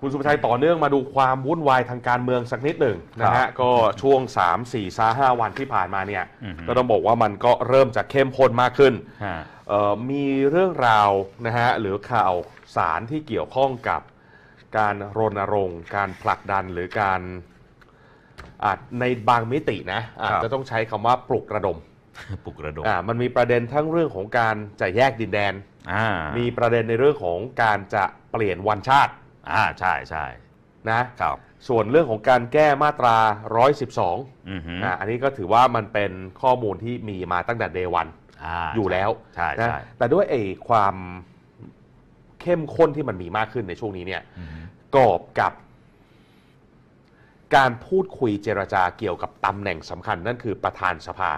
คุณสุภชัยต่อเนื่องมาดูความวุ่นวายทางการเมืองสักนิดหนึ่งนะฮะก็ช่วง 3 4ซาห้าวันที่ผ่านมาเนี่ย ก็ต้องบอกว่ามันก็เริ่มจะเข้มข้นมากขึ้น มีเรื่องราวนะฮะหรือข่าวสารที่เกี่ยวข้องกับการรณรงค์ การผลักดันหรือการในบางมิตินะอาจจะต้องใช้คำว่าปลุกระดมปลุกระดมมันมีประเด็นทั้งเรื่องของการจะแยกดินแดนมีประเด็นในเรื่องของการจะเปลี่ยนวันชาติอ่าใช่ใช่นะครับ ส่วนเรื่องของการแก้มาตรา 112ออนะอันนี้ก็ถือว่ามันเป็นข้อมูลที่มีมาตั้งแต่เดวันออยู่แล้วใช่นะใช่แต่ด้วยไอ้ความเข้มข้นที่มันมีมากขึ้นในช่วงนี้เนี่ยกอบกับการพูดคุยเจรจาเกี่ยวกับตำแหน่งสำคัญนั่นคือประธานสภา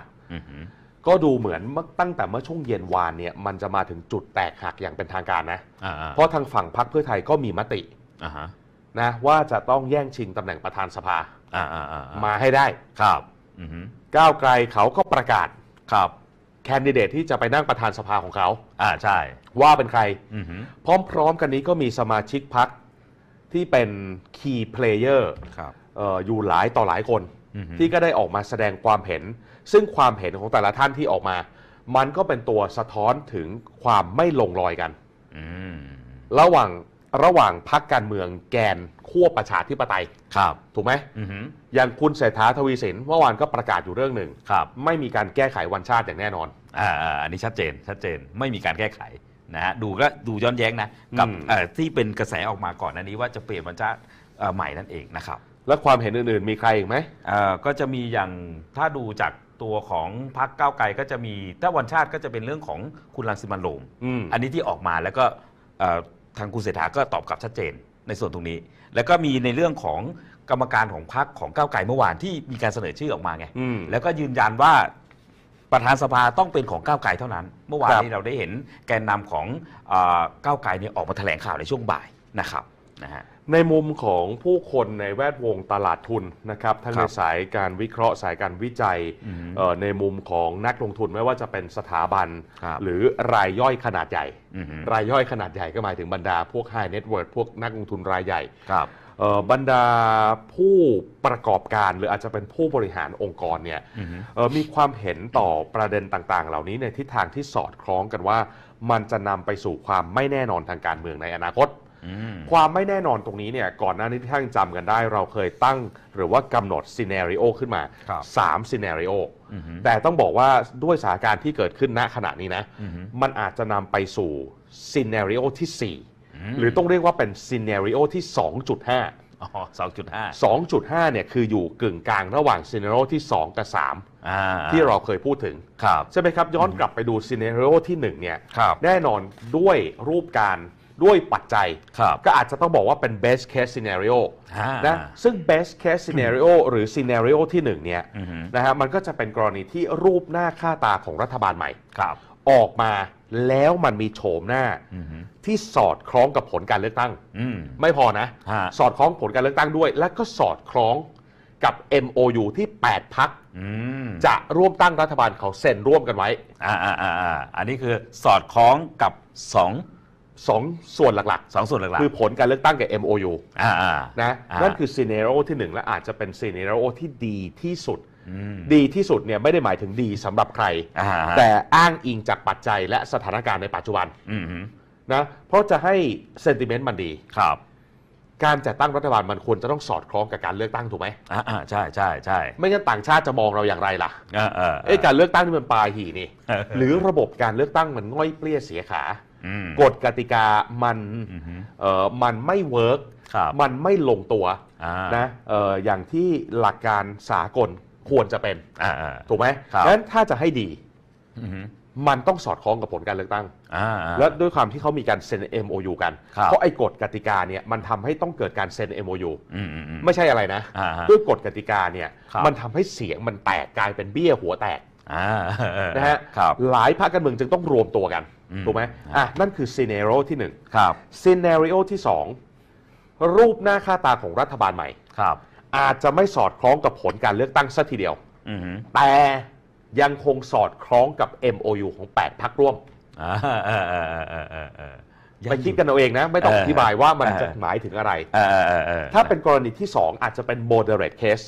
ก็ดูเหมือนเมื่อตั้งแต่เมื่อช่วงเย็นวานเนี่ยมันจะมาถึงจุดแตกหักอย่างเป็นทางการนะเพราะทางฝั่งพรรคเพื่อไทยก็มีมตินะว่าจะต้องแย่งชิงตำแหน่งประธานสภาอมาให้ได้ครับก้าวไกลเขาก็ประกาศครับแคนดิเดตที่จะไปนั่งประธานสภาของเขาอ่าใช่ว่าเป็นใครอพร้อมๆ กันนี้ก็มีสมาชิกพักที่เป็นคีย์เพลเยอร์อยู่หลายต่อหลายคน ที่ก็ได้ออกมาแสดงความเห็น ซึ่งความเห็นของแต่ละท่านที่ออกมา มันก็เป็นตัวสะท้อนถึงความไม่ลงรอยกันระหว่างระหว่างพักการเมืองแกนขั้วประชาธิปไตย ครับ ถูกไหมอย่างคุณเศรษฐาทวีสินเมื่อวานก็ประกาศอยู่เรื่องหนึ่งครับ ไม่มีการแก้ไขวันชาติอย่างแน่นอน อ่าอันนี้ชัดเจน ชัดเจน ไม่มีการแก้ไขนะฮะ ดูก็ดูย้อนแย้งนะ กับอ่ที่เป็นกระแสออกมาก่อนนันนี้ว่าจะเปลี่ยนวันชาติอ่ใหม่นั่นเองนะครับ และความเห็นอื่นๆ มีใครอีกไหมอ่าก็จะมีอย่าง ถ้าดูจากตัวของพรรคก้าวไกลก็จะมี ถ้าวันชาติก็จะเป็นเรื่องของคุณรังสิมันต์โรมอืม อันนี้ที่ออกมาแล้วก็อ่ทางคุณเศรษฐาก็ตอบกลับชัดเจนในส่วนตรงนี้ แล้วก็มีในเรื่องของกรรมการของพรรคของก้าวไกลเมื่อวานที่มีการเสนอชื่อออกมาไง แล้วก็ยืนยันว่าประธานสภาต้องเป็นของก้าวไกลเท่านั้น เมื่อวานนี้เราได้เห็นแกนนำของก้าวไกลเนี่ยออกมาแถลงข่าวในช่วงบ่ายนะครับนะฮะในมุมของผู้คนในแวดวงตลาดทุน นะครับทั้งในสายการวิเคราะห์สายการวิจัย ในมุมของนักลงทุนไม่ว่าจะเป็นสถาบัน หรือรายย่อยขนาดใหญ่ รายย่อยขนาดใหญ่ก็หมายถึงบรรดาพวกไฮเน็ตเวิร์ดพวกนักลงทุนรายใหญ่บรรดาผู้ประกอบการหรืออาจจะเป็นผู้บริหารองค์กรเนี่ยมีความเห็นต่อประเด็นต่างๆ เหล่านี้ในทิศทางที่สอดคล้องกันว่า มันจะนำไปสู่ความไม่แน่นอนทางการเมืองในอนาคตความไม่แน่นอนตรงนี้เนี่ยก่อนหน้านี้ท่านจำกันได้ เราเคยตั้งหรือว่ากำหนดซีเนริโอขึ้นมา3ซีเนริโอแต่ต้องบอกว่าด้วยสถานการณ์ที่เกิดขึ้นณขณะนี้นะมันอาจจะนำไปสู่ซีเนริโอที่ 4 หรือต้องเรียกว่าเป็นซีเนริโอที่ 2.5 2.5 2.5เนี่ยคืออยู่กึ่งกลางระหว่างซีเนโอที่ 2 กับ 3 ที่เราเคยพูดถึงใช่ไหมครับย้อนกลับไปดูซีเนโอที่1เนี่ยแน่นอนด้วยรูปการด้วยปัจจัยก็อาจจะต้องบอกว่าเป็น best case scenario นะซึ่ง best case scenario หรือ scenario ที่หนึ่งเนี่ยนะฮะมันก็จะเป็นกรณีที่รูปหน้าค่าตาของรัฐบาลใหม่ออกมาแล้วมันมีโฉมหน้า ที่สอดคล้องกับผลการเลือกตั้งมไม่พอนะะสอดคล้องผลการเลือกตั้งด้วย และก็สอดคล้องกับ MOU ที่ 8 พัก จะร่วมตั้งรัฐบาลเขาเซ็นร่วมกันไว้อ่าอ่าอ่าอันนี้คือสอดคล้องกับสองสองส่วนหลักๆสองส่วนหลักๆ คือผลการเลือกตั้งกับ MOU อ่านะนั่นคือซีเนโรที่หนึ่งและอาจจะเป็นซีเนโรที่ดีที่สุด ดีที่สุดเนี่ยไม่ได้หมายถึงดีสำหรับใคร แต่อ้างอิงจากปัจจัยและสถานการณ์ในปัจจุบันนะเพราะจะให้เซนติเมนต์มันดีครับ การจัดตั้งรัฐบาลมันควรจะต้องสอดคล้องกับการเลือกตั้งถูกไหมอ่าใช่ใช่ใช่ไม่งั้นต่างชาติจะมองเราอย่างไรล่ะเออเออการเลือกตั้งที่มันปลายหีนี่หรือระบบการเลือกตั้งมันง่อยเปรี้ยเสียขากฎกติกามันมันไม่เวิร์กมันไม่ลงตัวนะอย่างที่หลักการสากลควรจะเป็นถูกไหมดังนั้นถ้าจะให้ดีมันต้องสอดคล้องกับผลการเลือกตั้งและด้วยความที่เขามีการเซ็น MOU กัน เพราะไอ้กฎกติกาเนี่ยมันทำให้ต้องเกิดการเซ็น MOU ไม่ใช่อะไรนะ ด้วยกฎกติกาเนี่ยมันทำให้เสียงมันแตกกลายเป็นเบี้ยหัวแตกนะฮะหลายพรรคการเมืองจึงต้องรวมตัวกันถูกไหมอ่ะนั่นคือซีเนโรที่หนึ่งครับซีเนรโอที่สองรูปหน้าค่าตาของรัฐบาลใหม่ครับ อาจจะไม่สอดคล้องกับผลการเลือกตั้งซะทีเดียว แต่ยังคงสอดคล้องกับ MOU ของ8พักร่วมไปคิดกันเอาเองนะ ไม่ต้องอธิบายว่ามันจะหมายถึงอะไร ถ้าเป็นกรณีที่ 2 อาจจะเป็น moderate case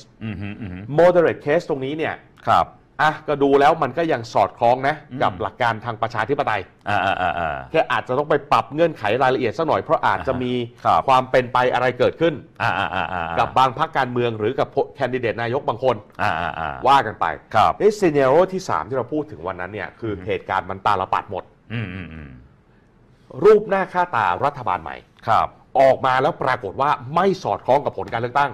moderate case ตรงนี้เนี่ยครับอ่ะก็ดูแล้วมันก็ยังสอดคล้องนะกับหลักการทางประชาธิปไตยอ่าอ่าอ่าแค่อาจจะต้องไปปรับเงื่อนไขรายละเอียดสักหน่อย เพราะอาจจะมีความเป็นไปอะไรเกิดขึ้น กับบางพรรคการเมืองหรือกับแคนดิเดตนายกบางคนอ่าอ่าอ่าว่ากันไปครับซีเนโรที่สามที่เราพูดถึงวันนั้นเนี่ยคือเหตุการณ์มันตาลปัดหมดรูปหน้าค่าตารัฐบาลใหม่ออกมาแล้วปรากฏว่าไม่สอดคล้องกับผลการเลือกตั้ง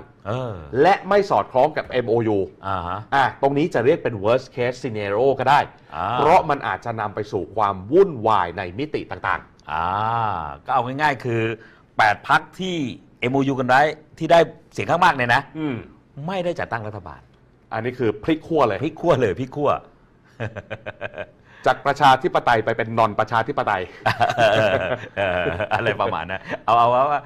และไม่สอดคล้องกับ MOU อ่าฮะอ่ะตรงนี้จะเรียกเป็น worst case scenario ก็ได้ เพราะมันอาจจะนำไปสู่ความวุ่นวายในมิติต่างๆอ่าก็เอาง่ายๆ คือ 8 พักที่ MOU กันได้ที่ได้เสียงข้างมากเนี่ยนะมไม่ได้จัดตั้งรัฐบาล อันนี้คือพลิกขั้วเลยพลิกขั้วเลยพลิกขั้วจากประชาธิปไตยไปเป็นนอนประชาธิปไตยอะไรประมาณนะั้น เอาเอาว่า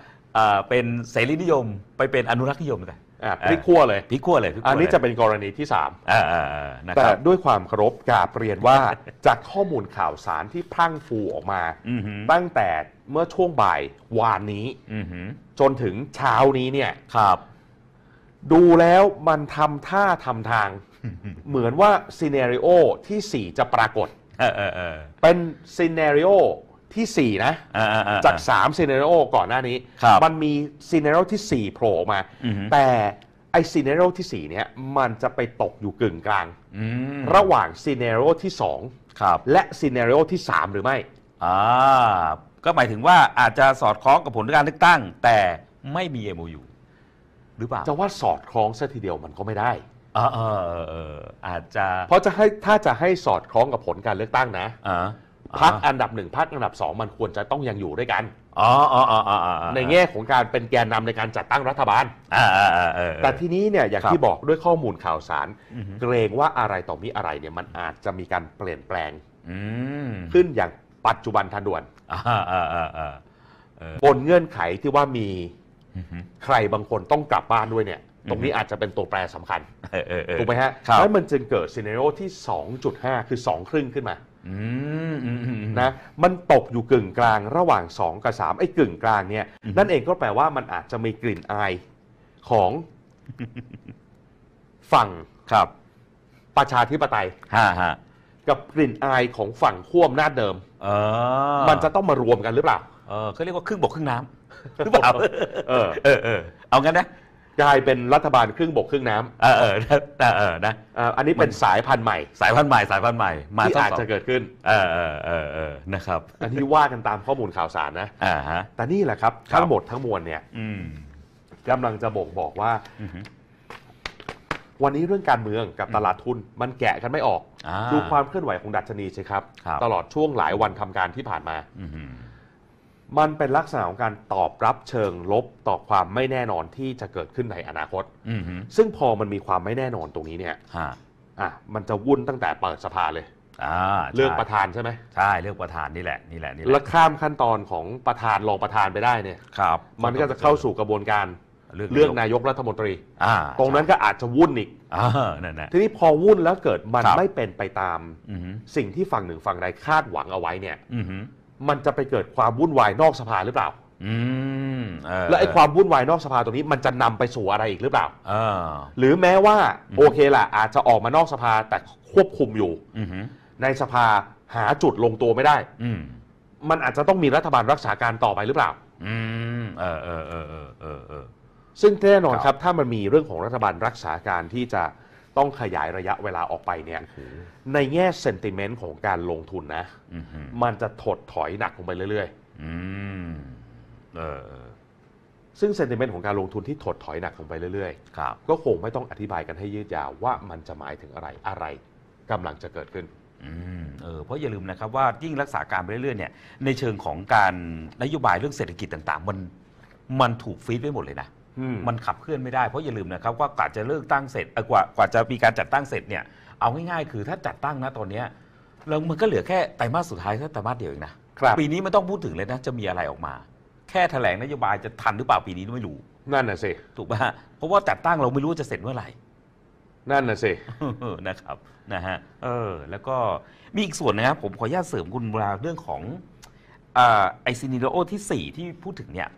เป็นเสรีนิยมไปเป็นอนุรักษ์นิยมเลยะพิกขั้วเลยพิกขั้วเลยกอันนี้จะเป็นกรณีที่3ามแต่ด้วยความเคารพกราบเรียนว่าจากข้อมูลข่าวสารที่พังฟูออกมาตั้งแต่เมื่อช่วงบ่ายวานนี้จนถึงเช้านี้เนี่ยครับ ดูแล้วมันทำท่าทำทาง เหมือนว่าซีเนริโอที่ 4 จะปรากฏเป็นซีเนริโอที่ 4 นะอาจาก3ซีเนรโอก่อนหน้านี้ มันมีซีเนรโอทีสี่ 4โผล่มา แต่ไอซีเนโอทีสี่4เนี้ยมันจะไปตกอยู่กึ่งกลางระหว่างซีเนโอที่ครับ และซีเนโอที่ 3 หรือไม่ อ่าก็หมายถึงว่าอาจจะสอดคล้องกับผลการเลือกตั้ง แต่ไม่มีเอโยู่หรือเปล่า จะว่าสอดคล้องซะทีเดียวมันก็ไม่ได้อ่าออาจจะเพราะจะให้ถ้าจะให้สอดคล้องกับผลการเลือกตั้ง นะอ่าพักอันดับหนึ่งพักอันดับสองมันควรจะต้องยังอยู่ด้วยกันอ๋ออ๋ออ๋อในแง่ของการเป็นแกนนำในการจัดตั้งรัฐบาลแต่ที่นี้เนี่ยอย่างที่บอกด้วยข้อมูลข่าวสาร เกรงว่าอะไรต่อมีอะไรเนี่ย มันอาจจะมีการเปลี่ยนแปลงขึ้นอย่างปัจจุบันทันด่วนบนเงื่อนไขที่ว่ามีใครบางคนต้องกลับบ้านด้วยเนี่ย ตรงนี้อาจจะเป็นตัวแปรสำคัญถูกไหมฮะแล้วมันจึงเกิดซีเนโรที่2.5คือ2ครึ่งขึ้นมานะมันตกอยู่กึ่งกลาง ระหว่าง2กับ3ไอ้กึ่งกลางเนี่ยนั่นเองก็แปลว่า มันอาจจะมีกลิ่นอาย ของ ฝั่งครับ ประชาธิปไตยกับกลิ่นอายของฝั่งขั้วอำนาจเดิมออ มันจะต้องมารวมกันหรือเปล่าเขาเรียกว่าครึ่งบกครึ่งน้ำหรือเปล่าเออเออเอางั้นนะกลายเป็นรัฐบาลครึ่งบกครึ่งน้ำเออเออแต่เออนะ อันนี้เป็นสายพันธุ์ใหม่ สายพันธุ์ใหม่ สายพันธุ์ใหม่ มาที่อาจจะเกิดขึ้น เออ เออ เออเออนะครับ อันนี้ว่ากันตามข้อมูลข่าวสารนะอ่าฮะ แต่นี่แหละครับทั้งหมดทั้งมวลเนี่ย อืมกำลังจะบอกบอกว่าวันนี้เรื่องการเมืองกับตลาดทุน มันแกะกันไม่ ออกดูความเคลื่อนไหวของดัชนีใช่ครับ ตลอดช่วงหลายวันทำการที่ผ่านมา อืมันเป็นลักษณะของการตอบรับเชิงลบต่อความไม่แน่นอนที่จะเกิดขึ้นในอนาคต ซึ่งพอมันมีความไม่แน่นอนตรงนี้เนี่ยอ่ะมันจะวุ่นตั้งแต่เปิดสภาเลย อ่าเลือกประธานใช่ไหมใช่ เลือกประธานนี่แหละ นี่แหละนี่แหแล้วข้ามขั้นตอนของประธานรองประธานไปได้เนี่ย ครับ มันก็จะเข้าสู่กระบวนการเลือกนายกรัฐมนตรี อ่าตรงนั้นก็อาจจะวุ่นอีกอ่านั่นแหละทีนี้พอวุ่นแล้วเกิดมันไม่เป็นไปตามสิ่งที่ฝั่งหนึ่งฝั่งใดคาดหวังเอาไว้เนี่ย อืมันจะไปเกิดความวุ่นวายนอกสภาหรือเปล่าอและไอ้ความวุ่นวายนอกสภาตรงนี้มันจะนำไปสู่อะไรอีกหรือเปล่าอหรือแม้ว่า โอเคล่ะอาจจะออกมานอกสภาแต่ควบคุมอยู่อืในสภาหาจุดลงตัวไม่ได้ อืมันอาจจะต้องมีรัฐบาลรักษาการต่อไปหรือเปล่าอืออออเออเออเออเออซึ่งแน่นอนครับ ถ้ามันมีเรื่องของรัฐบาลรักษาการที่จะต้องขยายระยะเวลาออกไปเนี่ยในแง่เซนติเมนต์ของการลงทุนนะมันจะถดถอยหนักลงไปเรื่อยๆ ซึ่งเซนติเมนต์ของการลงทุนที่ถดถอยหนักลงไปเรื่อยๆก็คงไม่ต้องอธิบายกันให้ยืดยาว ว่ามันจะหมายถึงอะไรอะไรกำลังจะเกิดขึ้นเออเพราะอย่าลืมนะครับว่ายิ่งรักษาการไปเรื่อยๆเนี่ยในเชิงของการนโยบายเรื่องเศรษฐกิจต่าง ๆ มันมันถูกฟีดไว้หมดเลยนะมันขับเคลื่อนไม่ได้เพราะอย่าลืมนะครับว่ากว่าจะเลือกตั้งเสร็จกว่ากว่าจะมีการจัดตั้งเสร็จเนี่ยเอาง่ายๆคือถ้าจัดตั้งนะตอนนี้แล้วมันก็เหลือแค่ไตรมาสสุดท้ายแค่ไตรมาสเดียวเองนะปีนี้ไม่ต้องพูดถึงเลยนะ จะมีอะไรออกมา แค่แถลงนโยบายจะทันหรือเปล่าปีนี้ไม่รู้นั่นน่ะสิถูกป่ะเพราะว่าจัดตั้งเราไม่รู้จะเสร็จเมื่อไหร่นั่นน่ะสินะครับ นะฮะ เออ แล้วก็มีอีกส่วนนะครับ ผมขออนุญาตเสริมคุณเวลาเรื่องของไอซินิโดโอที่4ที่พูดถึงเนี่ย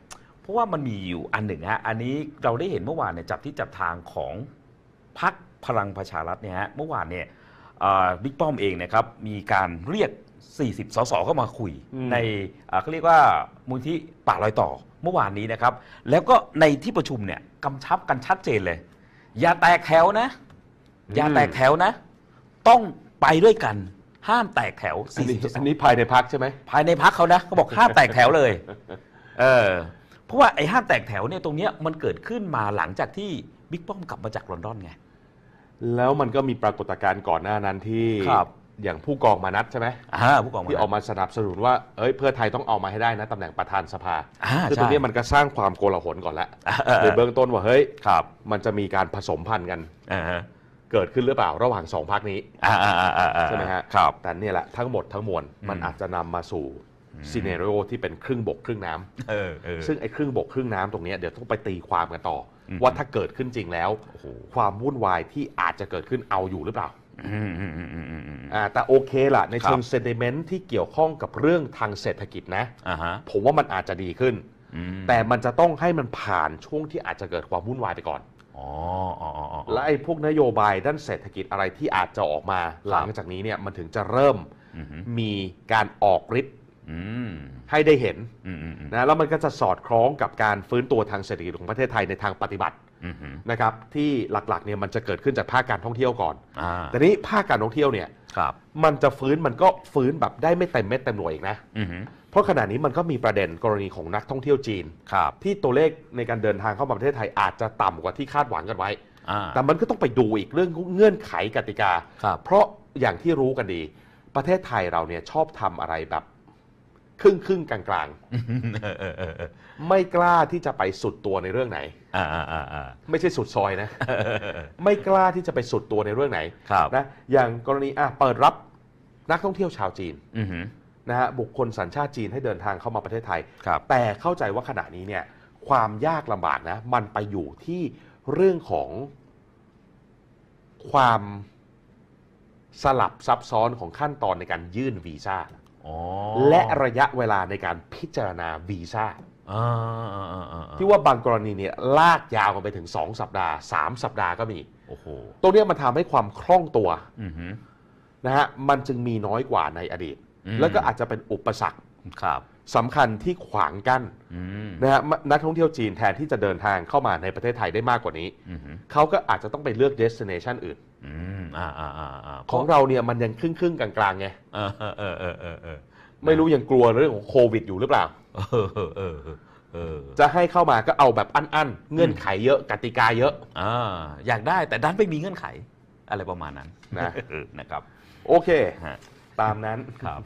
ราะว่ามันมีอยู่อันหนึ่งฮะอันนี้เราได้เห็นเมื่อวานเนี่ยจับที่จับทางของพักพลังประชารัฐเนี่ยฮะเมื่อวานเนี่ยบิ๊กป้อมเองนะครับ มีการเรียก 40 สสเข้ามาคุย ในเขาเรียกว่ามูลที่ป่าลอยต่อเมื่อวานนี้นะครับ แล้วก็ในที่ประชุมเนี่ยกำชับกันชัดเจนเลย อย่าแตกแถวนะอย่าแตกแถวนะ ต้องไปด้วยกันห้ามแตกแถว40อันนี้ภายในพักใช่ไหมภายในพักเขานะเขาบอกห้ามแตกแถวเลยเออเพราะว่าไอ้ห้ามแตกแถวเนี่ยตรงเนี้ยมันเกิดขึ้นมาหลังจากที่บิ๊กป้อมกลับมาจากลอนดอนไง แล้วมันก็มีปรากฏการณ์ก่อนหน้านั้นที่ครับ อย่างผู้กองมานัดใช่ไหมผู้กองที่ออกมาสนับสนุนว่าเอ้ยเพื่อไทยต้องเอามาให้ได้นะตำแหน่งประธานสภาคือตรงนี้มันก็สร้างความโกลาหลก่อนละในเบื้องต้นว่าเฮ้ยครับ มันจะมีการผสมพันธุ์กัน เกิดขึ้นหรือเปล่าระหว่างสองพักนี้ใช่ไหมฮะครับ แต่เนี่ยแหละทั้งหมดทั้งมวลมันอาจจะนำมาสู่ซีเนโรที่เป็นครึ่งบกครึ่งน้ำ ซึ่งไอ้ครึ่งบกครึ่งน้ำตรงนี้เดี๋ยวต้องไปตีความกันต่อ ว่าถ้าเกิดขึ้นจริงแล้ว ความวุ่นวายที่อาจจะเกิดขึ้นเอาอยู่หรือเปล่าแต่โอเคล่ะในเชิงเซนติเมนต์ที่เกี่ยวข้องกับเรื่องทางเศรษฐกิจนะผมว่ามันอาจจะดีขึ้น แต่มันจะต้องให้มันผ่านช่วงที่อาจจะเกิดความวุ่นวายไปก่อนและไอ้พวกนโยบายด้านเศรษฐกิจอะไรที่อาจจะออกมาหลังจากนี้เนี่ยมันถึงจะเริ่มมีการออกฤทธิ์ให้ได้เห็นนะแล้วมันก็จะสอดคล้องกับการฟื้นตัวทางเศรษฐกิจของประเทศไทยในทางปฏิบัตินะครับที่หลักๆเนี่ยมันจะเกิดขึ้นจากภาคการท่องเที่ยวก่อนแต่นี้ภาคการท่องเที่ยวเนี่ยมันจะฟื้นมันก็ฟื้นแบบได้ไม่เต็มเม็ดเต็มหน่วยอีกนะเพราะขณะนี้มันก็มีประเด็นกรณีของนักท่องเที่ยวจีนที่ตัวเลขในการเดินทางเข้ามาประเทศไทยอาจจะต่ำกว่าที่คาดหวังกันไว้แต่มันก็ต้องไปดูอีกเรื่องเงื่อนไขกติกาเพราะอย่างที่รู้กันดี ประเทศไทยเราเนี่ยชอบทำอะไรแบบครึ่งครึ่งกลางกลางไม่กล้าที่จะไปสุดตัวในเรื่องไหนไม่ใช่สุดซอยนะ ไม่กล้าที่จะไปสุดตัวในเรื่องไหนนะอย่างกรณีอ่ะเปิดรับนักท่องเที่ยวชาวจีนนะฮะบุคคลสัญชาติจีนให้เดินทางเข้ามาประเทศไทย แต่เข้าใจว่าขณะนี้เนี่ยความยากลำบากนะมันไปอยู่ที่เรื่องของความสลับซับซ้อนของขั้นตอนในการยื่นวีซ่าและระยะเวลาในการพิจารณาวีซ่าที่ว่าบางกรณีเนี่ยลากยาวกันไปถึง 2 สัปดาห์ 3 สัปดาห์ก็มีโอ้โหตรงนี้มันทำให้ความคล่องตัวนะฮะมันจึงมีน้อยกว่าในอดีต แล้วก็อาจจะเป็นอุปสรรคครับสำคัญที่ขวางกั้นนะฮะนักท่องเที่ยวจีนแทนที่จะเดินทางเข้ามาในประเทศไทยได้มากกว่านี้เขาก็อาจจะต้องไปเลือกเดสติเนชันอื่นของเราเนี่ยมันยังครึ่งครึ่งกลางกลางไงไม่รู้ยังกลัวเรื่องของโควิดอยู่หรือเปล่าจะให้เข้ามาก็เอาแบบอัน ๆ เงื่อนไขเยอะ กติกาเยอะอยากได้แต่ดันไม่มีเงื่อนไขอะไรประมาณนั้น นะครับ โอเคตามนั้นครับ